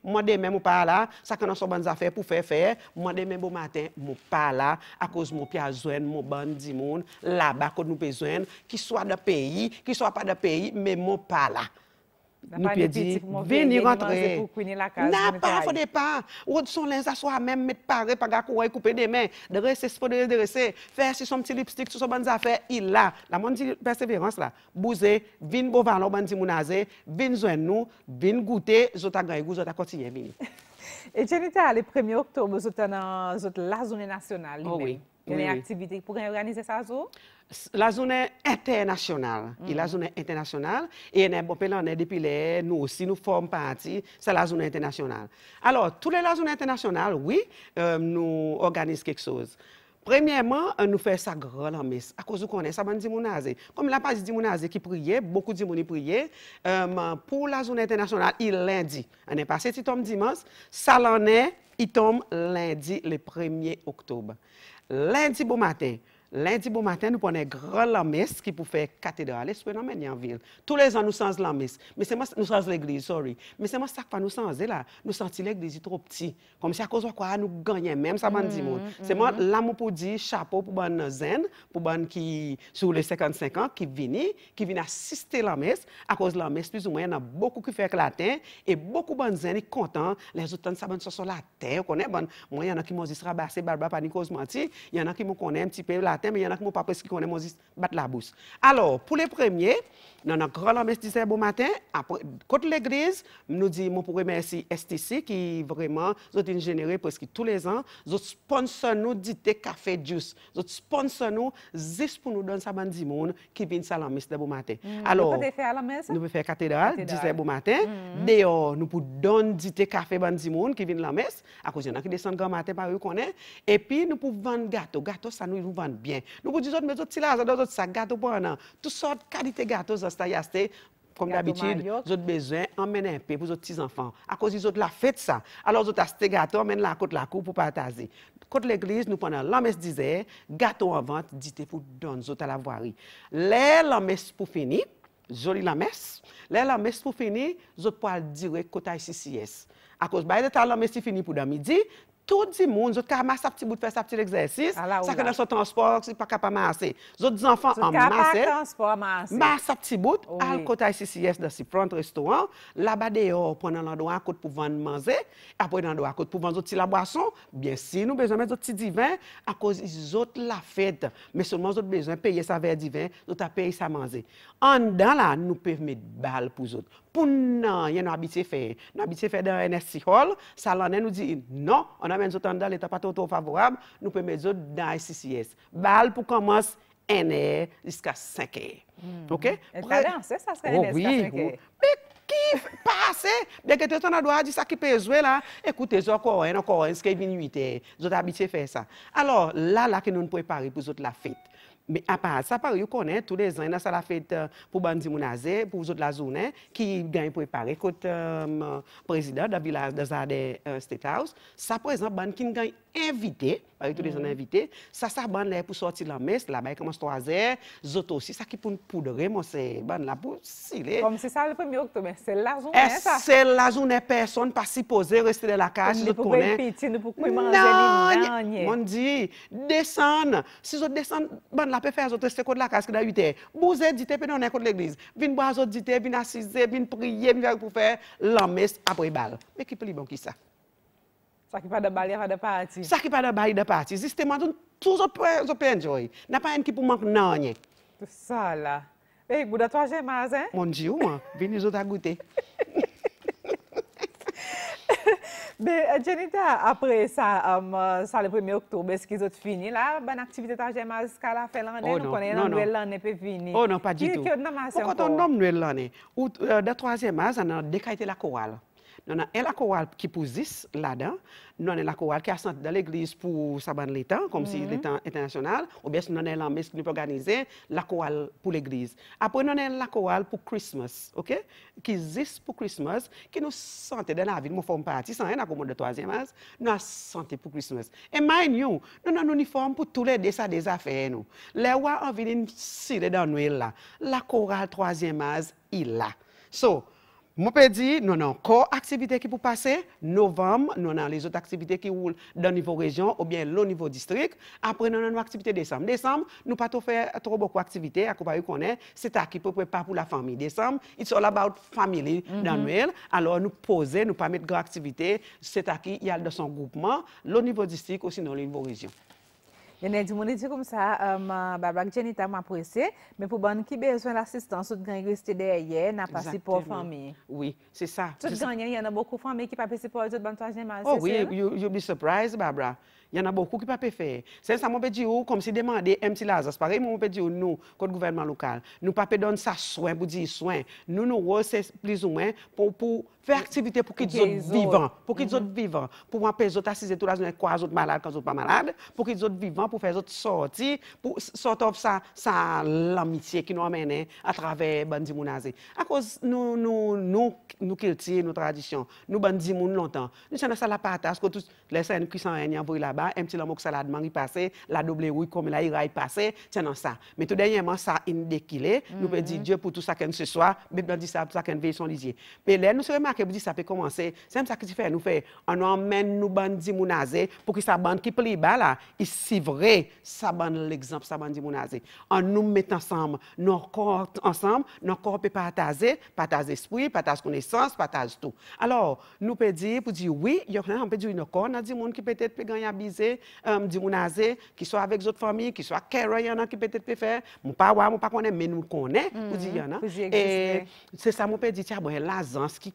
mwen demen mwen pa la, sa kanan so ban za fe pou fe fe, mwen demen mwen pa la, a kouz mwen pi a zwen mwen ban di moun, la ba kouz mwen pi zwen, ki swa da peyi, ki swa pa da peyi, mwen mwen pa la. Vous pe di, veni rentre. Na pa, fode pas. Ou son linge aswa men même mettre pa pas kouwe koupe des mains. De rester, se fode de rese. Fè si son petit lipstick, sou son ban affaire, il la. La monde di persévérance là. Bouze, vin bovan lo ban di mounaze, vin zwen nou, vin goute, zota gangou, zota kotiye vini. Et Jenita, le 1er octobre, zota zot la zone nationale, Oh oui une activité pour organiser ça zone? La zone est mm. internationale. Et la zone est internationale. Et on est depuis là, nous aussi, nous formons partie, c'est la zone internationale. Alors, tous les zones internationales, oui, euh, nous organisons quelque chose. Premièrement, euh, nous faisons ça grand messe. À cause qu'on est, ça va dit mon Comme la page dit mon qui priait, beaucoup de gens priait, euh, pour la zone internationale, il lundi. On est passé, il tombe dimanche. Ça l'en est, il tombe lundi, le 1er octobre. Lenzi Bumate Lundi bon matin, nous prenons grand la messe qui pour faire cathédrale. en ville. Tous les ans, nous sens la messe. Mais c'est moi, nous sens l'église, sorry. Mais c'est moi ça que nous sens là. Nous sentons l'église trop petit. Comme si à cause de quoi nous gagnons même ça dit. Mm, mm, c'est moi mm. l'amour pour dire chapeau pour bonne zen, pour bonne qui sur les 55 ans qui viennent qui vient assister la messe. À cause de la messe, plus ou moins, il y a beaucoup qui fait latin et beaucoup de zen sont contents. Les autres, ça bonne sur la terre. Connaît bonne. Moi, il y en a qui m'ont dit sera ni cause panique, Il y en a qui me connaît un petit peu la matin, mais il y en a qui ne pas presque qu'on est battre la bourse. Alors, pour les premiers, nous avons un grand investisseur bon matin. Après, contre l'église, nous disons mon pour remercier STC qui vraiment, nous généré presque tous les ans. Nous sponsor nous dit café juice. Nous sponsor nous juste pour nous donner ça bande le qui vient à la messe bon matin. Hmm. Alors, nous pouvons faire la messe? Nous pouvons faire cathédrale, 10 bon matin. Hmm. D'ailleurs, nous pouvons donner du café bande le qui vient à la messe. À cause, il y en a qui descendent grand matin par eux qu'on est. Et puis, nous pouvons vendre gâteau. Gâteau, ça nous vend bien. Nous vous disons di zot, me zot ti la, ça gâteau sa gato pou Tout sort gâteau, gato zot sa Comme d'habitude, vous avez besoin d'emmener un peu pour vos petits-enfants. À cause de la fête, ça. Alors, vous avez acheté gâteau, emmène la côte la cour pour partager. Côte l'église, nous prenons messe disait, gâteau en vente, dites pour donner à la voirie. la messe pour finir, jolie la messe. la messe pour finir, vous pouvez dire côté CCS. À cause de la messe, est fini pour midi, tout le monde, vous avez massé un petit bout de faire un petit exercice. Ah oh ça que dans son transport, c'est pas capable de masser. Les enfants en massé. transport massé. un petit bout, à côté de CCS, dans ce prendre restaurant. Là-bas, dehors, pendant l'endroit à côté pour vendre manger. Après, dans l'endroit à côté pour vendre la boisson. Bien si nous besoin de petit divins, à cause des autres la fête. Mais seulement, nous besoin de payer sa verre divin, nous avons payé sa manger. En dedans, là, nous pouvons mettre balle pour les pour nous il y a un habitué fait. Un habitué fait dans NSC Hall, ça l'année, nous dit non, on amène les autres dans l'état pas trop favorable, nous pouvons mettre autres dans CCS. Balle pour commencer 1 jusqu'à 5 heures. Hmm. OK? C'est ça, c'est oh, oui, oh. Mais qui passe? Bien que tu en droit dire ça qui peut jouer là, écoutez, je encore un, encore un, ce qui est ont je habitué faire ça. Alors là, là, que nous nous préparons pour les autres la fête. Mais à part ça, par connaissez tous les ans, il y a la fête euh, pour Bandi Mounazé, pour vous la journée, qui gagne préparer. contre le euh, président de la village de Zade euh, State House. Ça présente Bandi qui gagne invité, par tous les gens mm. invités, ça, ça, bande là pour sortir la messe, là-bas, il commence 3 heures, zoto aussi, ça qui pour nous poudrer, moi, c'est bande là pour siler. Comme c'est ça le 1er octobre, c'est la journée, ça? C'est la journée, personne pas supposé rester dans la cage, nous connaît. Petit, nous pouvons manger les Non, on dit, descendre, si vous descendez, bande là peut faire, vous restez contre la cage, que dans 8 heures. Vous êtes dit, puis on est contre l'église. Venez boire, vous dites, venez assiser, venez prier, venez pour faire la messe après balle. Mais qui peut bon qui ça? Sa ki pa da bali a pa da pati. Sa ki pa da bali da pati. Ziste mwen tou zo pe njoi. Na pa en ki pou mank nanye. To sa la. E, gouda to aje maz, eh? Monji ou man. Vini zo ta goute. Be, Janita, apre sa um, uh, le premi oktobe, se ki zo te fini, la ban aktivite ta aje maz skala fe lande, oh nou non, konen nou el lane pe fini. Oh non, ou euh, non, pa di tou. Ki yon namase anko. Mwen konen nou el lane. Ou da to aje maz, an nan dekaiti la koral. Nous avons la chorale qui pousse là-dedans. Nous avons la chorale qui est dans l'église pour Saban l'État, comme mm -hmm. si mhm. l'État international. Ou bien, nous avons l'armée qui nous organiser la chorale pour l'église. Après, nous avons la chorale pour Christmas, OK? Qui existe pour Christmas, qui nous sentait dans la ville, nous faisons partie, sans rien à commande de troisième âge, nous avons santé pour Christmas. Et mind you, nous avons un uniforme pour tous les ça des affaires, nous. Les rois en ville, nous dans nous là. La chorale troisième âge, il là. So, mon père nous avons encore des qui peuvent passer. Novembre, nous avons les autres activités qui roulent dans le niveau région ou bien le niveau district. Après, nous avons des activités décembre. Décembre, nous ne pouvons pas faire trop beaucoup d'activités. À connaît c'est à qui pour préparer pour la famille. Décembre, c'est all about family d'annuel. Mhm. Alors, nous poser, nous ne pas de activités. C'est à qui il y a dans son groupement, le niveau district ou sinon le niveau région. Yenè, di mouni di koum sa, mwa um, uh, Barbara ki Jenita mwa prese, men pou ban ki bezwen l'assistans tout ganyan yon stede ye, nan pasi pou fami. Oui, se sa. Tout ganyan, yon nan boku fami ki pape si pou ajot ban to ajenman. Oh, oui, you'll be surprised, Barbara. Yon nan boku ki pape fe. Sen sa moun pe di oh, ou, kom si demande, mti la, se pare, moun pe di ou, nou, kote gouvernman lokal, nou pape don sa swen, pou di swen. Nou nou wose plizounwen pou pou faire activité pour qu'ils soient vivants, pour qu'ils soient vivants, pour moi mm-hmm. payer autres assises tout autres malades, quand sont pas malades, pour qu'ils soient vivants, pour faire autres sorties, pour de ça ça l'amitié qui nous amène hein, à travers bandi mounazé. À cause nous nous nous nous culture, nos traditions, nous bandi moun longtemps. Nous sommes dans la partage que tous les saints qui sont en là-bas, un petit lamo que salade mangi passé, la double oui comme la ira y passer, c'est dans ça. Mais tout dernièrement ça indéquilé, nous mm-hmm. peut dire Dieu pour tout ça qu'en ce soir, mais bandi ça pour ça qu'en veille son lisier. Mais là nous sommes que vous dites ça peut commencer. C'est même ça que tu fais, nous fait. On emmène nous bandi mounaze pour que sa bande qui pleure bas là, ici vrai, ça bande l'exemple, ça bande mounaze. On nous met ensemble, nos corps ensemble, nos corps peut partager, partager esprit, partager connaissance, partager tout. Alors, nous peut dire, pour dire oui, il y a rien, on peut dire nos corps, dit monde qui peut-être peut gagner à biser, euh, qui soit avec d'autres familles, qui soit carré, il y en a qui peut-être peut faire, mon pas pas connaît, mais nous connaissons, vous mm-hmm. dire, il y en a. Et c'est ça, mon père dire, tiens, bon, l'azance qui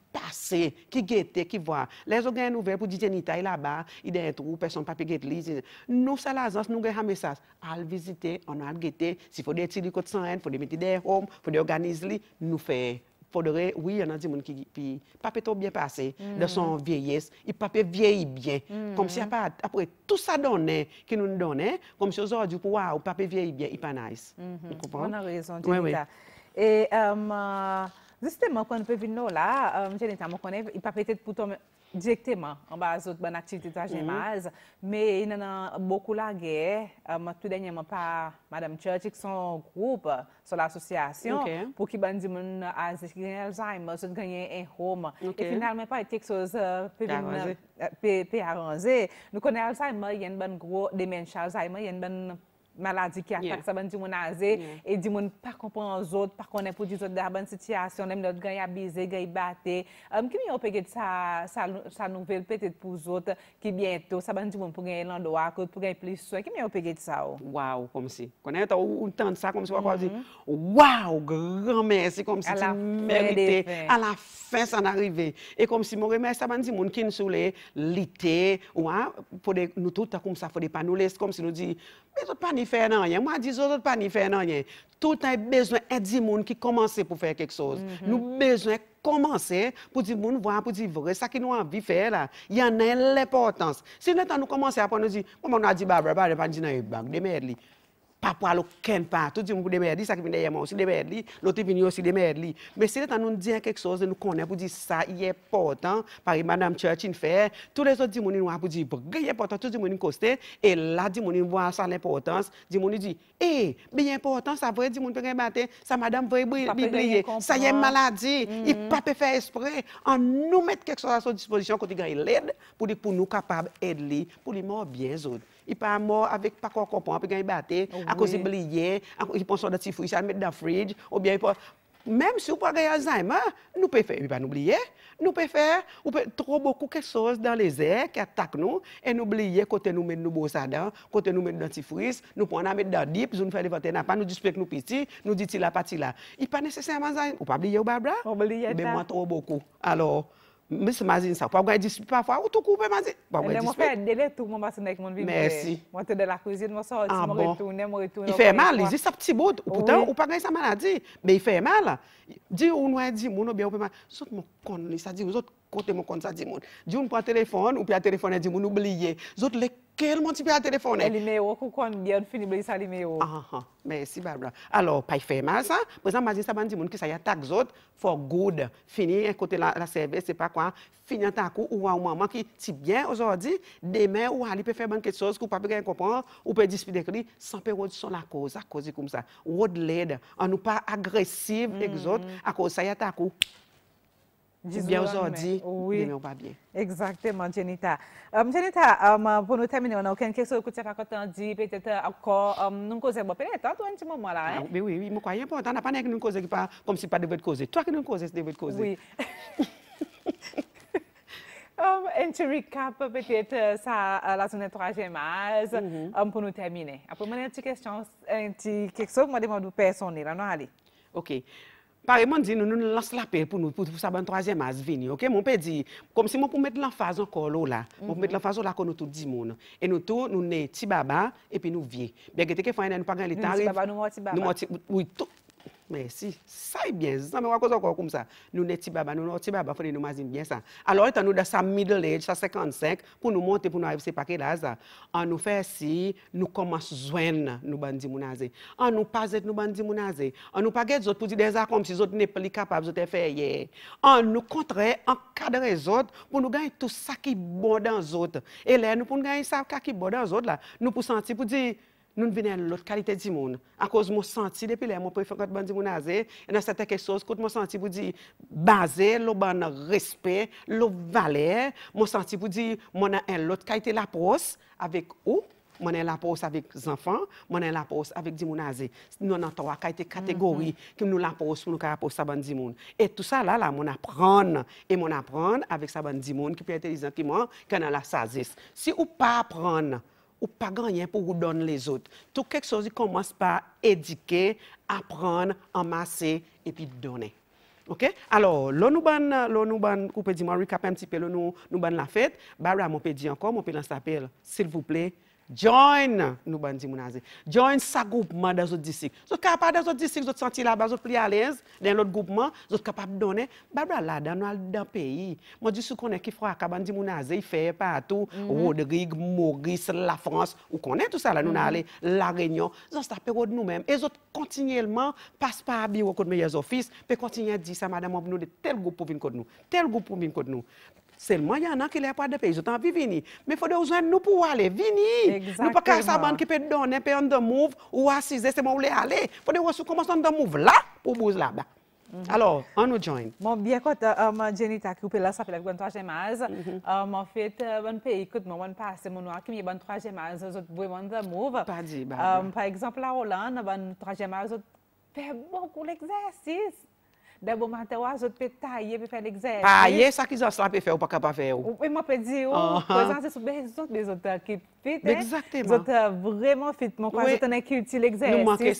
qui guette, qui voit. Les gens gagnent nouvelle pour dire Nita là-bas, il y a un trou, personne pas guetter. Nous, ça, l'agence, nous gagnons un message. Al visiter, on a guetté. S'il faut des tirs de sans il faut des mettre des hommes, il faut des organiser, nous faire. Faudrait, oui, en a des gens qui, puis, pas bien passé mm. de son vieillesse, il pas vieillir bien. Mm. Comme si après tout ça donné, qui nous donne. comme si aujourd'hui, waouh, pas vieillir bien, il pas nice. Mm-hmm. On a raison, oui. Et, euh, Ziste mwen kon nou pe vin nou la, jenita mwen konen, i pa petet pouton mwen direkteman anbazout ban aktivite tajen maz, me yon nan bokou la ge, mwen tout denye mwen pa Madame Churchik son groupe, son asosyasyon, pou ki ban di mwen aze gen Alzheimer, zout genyen en home, e finalmen pa etek soz pe ven, pe aranze, nou konen Alzheimer, yon ban gro, demensia Alzheimer, yon ban... maladie qui attaque ça bande du monde azé et du monde pas comprendre aux autres pas connaître pour du autre dans bonne situation même notre gars y a bisé batté um, euh, qui on peut que ça ça ça nouvelle peut-être pour autres qui bientôt ça bande du monde pour gagner l'endroit que pour gagner plus soin qui on peut que ça waouh comme si connaître un temps de ça comme si on va dire mm-hmm. waouh grand merci comme si mérité à la fin ça en n'arrivait et comme si mon remercie ça bande du monde qui nous soulait l'été ou hein, pour nous tout comme ça faut des panneaux comme si nous dit mais tout pas fè nan yè. Mwa di zotot pa ni fè nan yè. Toutan yè bezwen et di moun ki komanse pou fè kèk sòz. Nou bezwen komanse pou di moun vwa pou di vwa. Sa ki nou anvi fè la. Yè anè lè portans. Si lè tan nou komanse apon nou di, pou moun a di bababar pa di nan yè bank, demè lè. après aucun pas. Tout le monde des merdes, ça qui vient derrière moi aussi des merdes, l'autre vient aussi des merdes. Mais c'est l'État nous dit quelque chose, nous connaît pour dire ça, il est important. Par exemple, Madame Churchin fait, tous les autres disent, nous pour dire, il est important, tout le monde costé. Et là, dit, monde voit ça l'importance. Dit, monde dit, eh, bien important, ça vrai, dit, monde peut matin, ça Madame vrai briller. Ça y est maladie, il mm-hmm. pas peut faire esprit. En nous mettre quelque chose à sa disposition, quand il gagne l'aide, pour dire, pour nous capables d'aider, pour les morts bien autres il pas mort avec pas corps comprend, puis il batté, oh à cause de blier, il pense dans petit fruit, ça mettre dans le fridge, ou bien même si vous pas gagner Alzheimer, nous pouvons faire, pas oublier, nous pouvons faire, ou peut trop beaucoup quelque chose dans les airs qui attaque nous, et nous oublier côté nous mettre nos beaux sadans, côté nous mettons dentifrice, nous prenons mettre dans deep nous faire levanter n'a pas, nous disons que nous petit nous dit la partie là. Il pas nécessairement Alzheimer, ou pas oublier Barbara, mais moi trop beaucoup. Alors, Mwen se mazin sa. Ou pa gwae dispe pa fwa. Ou toukou ou pa gwae dispe. Mwen fè delè touk mwen basenèk mwen vime. Mwen te de la kouzine mwen sa. Ou pa gwae sa manadze. Mwen fè mal. Di ou noue di moun ou biye ou pe mal. Sot mwen kon li sa di ou zot. côté mon compte ça dit mon dit on prend téléphone ou puis à téléphoner dit mon oublier zote les quel monde tu à téléphoner elle met au coucou bien fini blé ça les met ah, ah, ah. merci barbara alors pas faire mal ça présent ma dit ça ban mon que ça y attaque zote for good fini côté la, la service c'est pas quoi fini en tant ou à maman qui si bien aujourd'hui demain ou aller peut faire quelque chose que pas bien comprendre ou peut disputer avec lui sans perdre son la cause à cause comme ça road led en nous pas agressive mm exote mm. à cause ça y attaque bien aujourd'hui, oui. va pas bien. Exactement, Jenita. Um, Jenita, um, pour nous terminer, on a aucune question que tu as dit, peut-être encore, um, nous causons, peut-être hein, un petit moment là. Hein? Ah, mais oui, oui, je crois important, on n'a pas que nous causons pas, comme si pas de votre cause. Toi qui nous causes, c'est de votre cause. Oui. Um, un petit recap peut-être ça la zone 3e mm -hmm. pour nous terminer. Après, a une petite question, une petite question, moi, demande de personnes, là, non, allez. OK. Pareillement, dit, nous nous lance la paix pour nous, pour, pour ça, ben, troisième as venir. OK? Mon père dit, comme si moi, pour mettre l'emphase encore là, pour mhm. mettre l'emphase là, qu'on nous tout dit, monde. Et nous tous, nous né petit baba, et puis nous vieux. Bien que tu nous pas gagné le mhm, temps. Nous, oui, tout. Mais si, Ça est bien. Ça me va encore comme ça. Nous sommes pas baba, nous sommes baba, faut nous imaginer bien ça. Alors, étant nous dans sa middle age, sa 55, pour nous monter, pour nous arriver à pas que là, ça, en nous faire si, nous commençons à joindre nous bandits mounazé. En nous pas être nous bandits mounazé. En nous pas être autres pour dire des comme si autres n'étaient pas capables de faire hier. En nous contrer, encadrer les autres pour nous gagner tout ça qui est bon dans les autres. Et là, nous pour gagner ça qui est bon dans les autres là, nous pour sentir, pour dire, nou nou vinen lout kalite di moun. An koz mou santi depi lè, mou prefe kote ban di moun aze, nan sate kesos kote mou santi pou di baze, lou ban respet, lou vale, mou santi pou di moun an lout kaite lapros avèk ou, moun an lapros avèk zanfan, moun an lapros avèk di moun aze. Nou nan towa kaite kategori kwen mm-hmm. nou lapros moun ka apos sa ban di moun. Et tout sa la la, moun apren e moun apren avèk sa ban di moun ki pwète li zan ki moun, kwen an la sa zis. Si ou pa apren, ou pas gagner pour vous donner les autres. Tout quelque chose qui commence par éduquer, apprendre, amasser et puis donner. OK? Alors, nous ban, nous ban, un petit peu, nous, nous la fête, bah, mon encore, mon s'appelle, s'il vous plaît, Join, nous bandit mounaze Join sa groupement dans autres districts. sont capable dans autres districts, vous senti là-bas, vous plus à l'aise dans l'autre groupement, sont capable de donner babla là dans dans pays. Moi je suis connais qui fera bandit mon il fait partout, mhm. Rodrigue, Maurice, la France, ou connaît tout ça là nous allons mhm. la Réunion, nous ça période nous-mêmes et autres continuellement passe pas à bio les meilleurs office, peut continuer à dire ça madame nous de tel groupe pour venir contre nous, tel groupe pour venir contre nous. Selman yon nan ki le apwa de peyi, zotan vi vini. Me fode ou zon nou pou wale, vini! Nou pa karsa ban ki pe donen, pe yon de mouv ou asize seman ou le ale. Fode ou asu komanse yon de mouv la pou mouz la ba. Alo, an nou join. Mon, byakot, jenita ki oupe la sapil avi bon 3 jemaz. Mon fet, bon peyi, kout mon, bon pase, mon wakimi, bon 3 jemaz, zot bou yon de mouv. Pa di, ba. Par ekzamp la Olan, bon 3 jemaz, zot pey bon kou l'eksersis. Dan bon mante wazot pe tayye pe fe l'exerti. Tayye sa ki zot slape fe ou pa ka pa fe ou. Ou e mwen pe di ou. Ah, po ah. zan se soube zot, be zot ki fit. Eh? Zot euh, vreman fit. Mwen kwa zot ane ki uti l'exerti. Nou manke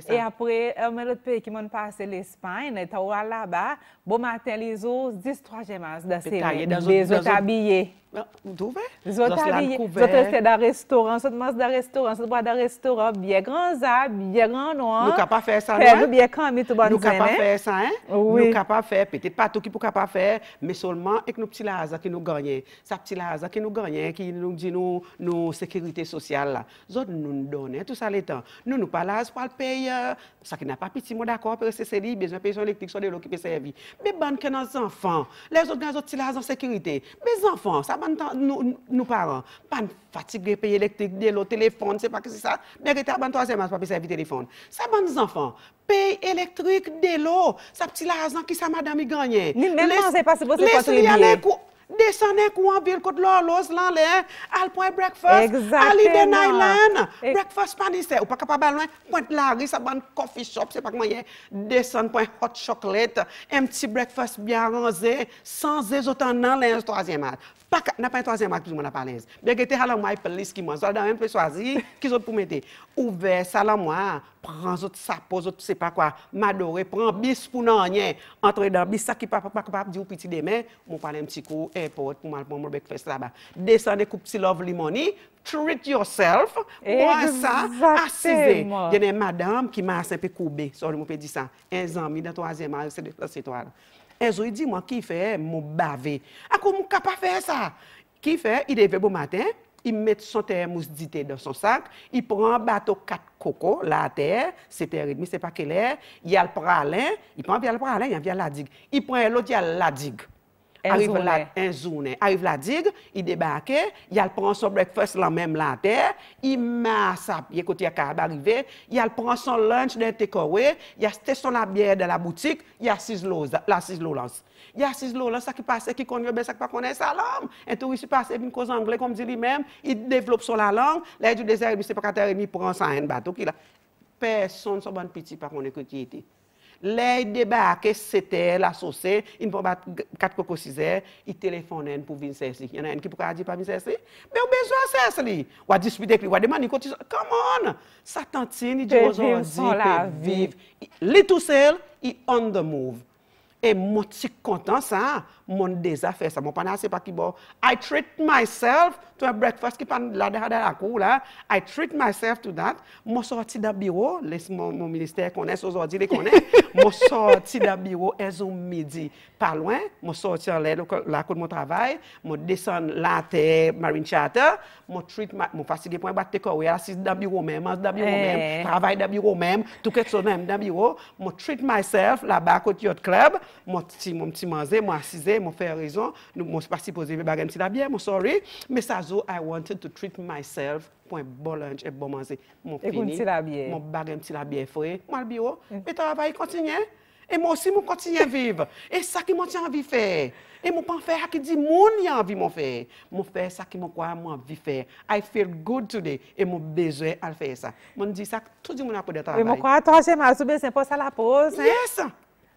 sa. E apre, men lot bon pe ki mwen pase l'espayne. Ta wala ba. Bon mante li zo, 10-3 jemas. Be zot abye. Dove? Zote da restoran, sot mas da restoran, sot ba da restoran, bie gran za, bie gran nou an. Nou kapap fè sa nou Fè bie kan mi tou ban zè, ne? Nou kapap fè sa, an? Nou kapap fè, petèt patou ki pou kapap fè, me solman ek nou pti la aza ki nou ganyen. Sa pti la aza ki nou ganyen, ki nou di nou, nou sekirite sosyal la. Zot nou nou donè, tout sa lè tan. Nou nou palaz pal pey, sa ki nan pa piti mou d'akor, pe se seri, bezwen pey son elektrik, son de lò ki pe servi. Be ban ke nan zanfan, le zot gan zot pti la aza sekirite. Be zanfan, sa nous nos parents. Pas fatiguer de payer l'électricité, de l'eau, téléphone, c'est pas que c'est ça. Mais arrêtez à 3 pas payer le téléphone. Ça, bon, nos enfants. payer électrique, de l'eau. Ça, petit l'argent qui ça, madame, il gagne. Même si c'est pas supposé faire ça. Laissez-y Descendez en ville contre l'horloge, l'enlève, al point breakfast, al Eden Island, breakfast pas nécessaire. Ou pas capable loin, point la rue, ça bande coffee shop, c'est pas moyen y Descendre point hot chocolate, un petit breakfast bien rangé, sans les autant dans troisième acte. Pas, n'a pas un troisième acte, tout le n'a pas l'aise. Bien que t'es à la moi, police qui m'en, dans même peu choisi qu'ils sont pour m'aider. Ouvert, moi. pran zot sapo, zot sepa kwa, madore pran bis pou nanyen, antre dan bis sakipapapapap, di ou piti demen, moun palen mtiko, e pot, moun moun moun bek fes taba. Desan de koup si love limoni, treat yourself, moun sa, asize. Yenè madame ki mase pe koube, soli moun pe disa, en zan mi, dan to aze man, se de se to ala. En zo yi di moun, ki fe, moun bave. Akou moun kap pa fe sa. Ki fe, yi de ve bo maten, il met son terre mousse dans son sac, il prend un bateau quatre cocos, la terre, c'est terre c'est pas quelle est. il y a le pralin, il prend bien le pralin, il y a la digue. Il prend l'autre, il y a la digue. Ah Arrive là un journée. Arrive la digue, il débarque, il prend son breakfast là même là terre, il masse à pied côté à arrivé, il prend son lunch d'un takeaway, il a son la bière dans la boutique, il a six l'os, la Il a six ça qui passe, qui connaît bien, ça qui pas sa langue. Un touriste passe, une cause anglais, comme dit lui-même, il développe son la langue, là, du désert, il ne sait pas terre il prend ça un bateau qui là Personne, son bon petit, par contre, qui était. Lè yi debake, setè, l'asosè, yi npo bat kat kokosize, yi telefonè n pou vin sè si. Yenè yen ki pou kwa di pa vin sè si? Mè ou bejwa sè si li. Ou a dispide kli, ou a deman ni koti. Come on! Satantini di yo zonzi pe viv. Li tou sel, yi on the move. E moun ti kontan sa, moun deza fe sa. Moun panan se pa ki bo, I treat myself to a breakfast ki pan la deha da la kou la. I treat myself to that. Moun sorti da biro, les moun minister konen, sos ordi le konen. Moun sorti da biro e zon midi. Pa lwen, moun sorti la kou de moun travay, moun desen la te Marine Charter. Moun fastige pouen ba take away la sis da biro men, mas da biro men, eh. travay da biro men, touket so men da biro. Moun treat myself la bako ti yot klab. Mwen ti mwen ti manze, mwen asize, mwen fe rezon Mwen se pa sipoze, mwen bagye mti la bie, mwen sorry Mwen sa zo, I wanted to treat myself Pwen bolanj e bon, bon manze Mwen fini, mwen bagye mti la bie Mwen bagye mti la bie fwe, mwen albiyo Mwen mm. travay kontinyen, e mwen osi mwen kontinyen viv E sa ki mwen ti anvi fe E mwen pan fe ak di moun E anvi mwen fe, mwen fe sa ki mwen kwa Mwen vi fe, I feel good today E mwen beze al fe sa Mwen di sa ki tout di moun apode travay E mwen kwa atoje mas, ou bezen posa la pos Yes sa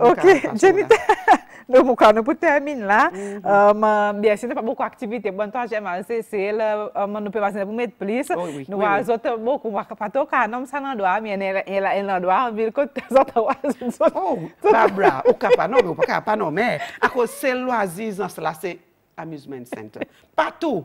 Ok, geni te, nou mou kwa nou pou temin la, mwen biyase ne pa mou kwa aktivite, mwen to aje man se se, mwen nou pe wazine pou met plis, nou wazote mou kwa pato wak pa nanm sa nan doa, mwen ene la ene nan doa, mwen kwa zote wazote. Ou, babra, wak pa nanm, wak pa nanm, e, akos se lwa zizan se la se amusement center, pato.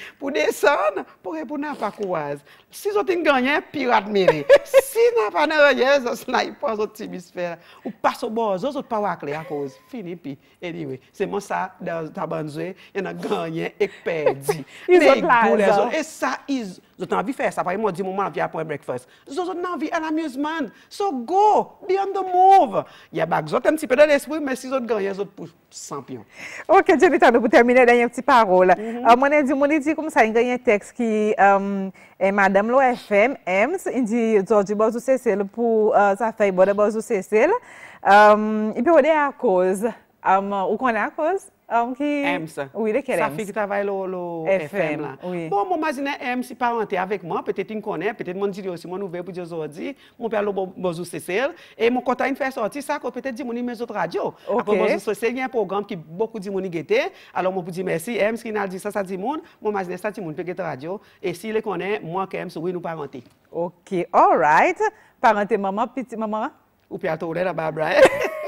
pour descendre, pour répondre à pas courage. Si vous avez gagné, pirate mêlé. si vous pas gagné, vous pas vous avez Ou passe au bord, vous n'avez pas clé à cause. Fini, puis, anyway, c'est moi ça, dans ta bande, y a gagné et perdu. Ils ont Et ça, ils envie de faire ça. Par exemple, moi, dis, breakfast. Vous avez envie à amusement So go, be on the move. y a un petit peu de l'esprit, mais si vous avez gagné, vous champion. Ok, Jenny, pour terminer, dernière petite parole. Mhm. Euh, moi, je dis, kom euh, euh, sa yon genye teks ki madam lo FM en di zodi bozou se selo pou sa fey boda bozou se selo e pe ode a kouz ou kon a kouz Ah, um Oui, le EMS. Ça fait que travaille au FM. là. Oui. Bon, moi, imaginez EMS, si parenté avec moi, peut-être qu'il connaît, peut-être mon dit aussi, mon nouvel pour aujourd'hui, mon père le bonjour CCL, et mon quand il fait sortir ça, que peut-être dit mon mes autres radios. Ok. Après, bonjour il y a un programme qui beaucoup dit mon alors mon peut dire merci, M qui n'a dit ça, ça dit mon, mon ça, dit mon peut radio, et s'il le connaît, moi, M oui, nous parenter. Ok, all right. Parenter, maman, petit maman. Ou puis à tourner là Barbara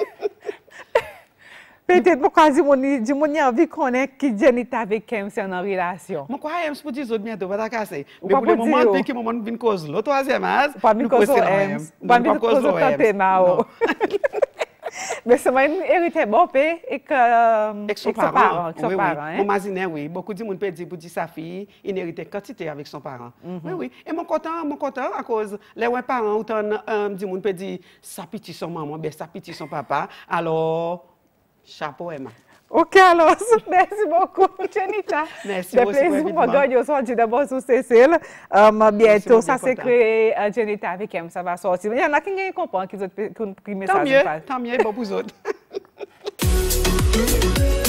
Pe tèt mwen kwa zi mwen ni, zi mwen ni avikone ki jenit avek kem se nan rilasyon. Mwen kwa hems pou di zot mwen do, batakase. Mwen pou di mwen mwen bin koz lo, to aze mas. Pan bin koz lo hems. Pan bin koz lo kante na ou. Be seman, erite bon pe, ek so paran. Mwen mazine, mwen pou di mwen pe di, pou di sa fi, inerite katite avek so paran. Mwen kote, mwen kote, akos lewen paran, ou ton, di mwen pe di, sa piti son maman, be sa piti son papa, alo, Chapeau, Emma. Au Carlos, merci beaucoup, Janita. Merci euh, beaucoup. C'est plaisir, mon gars, on sortit d'abord Cécile. Um, bientôt, ça s'est créé, uh, Janita, avec elle, ça va sortir. Il y en a qui ne comprennent Tant mieux, tant mieux,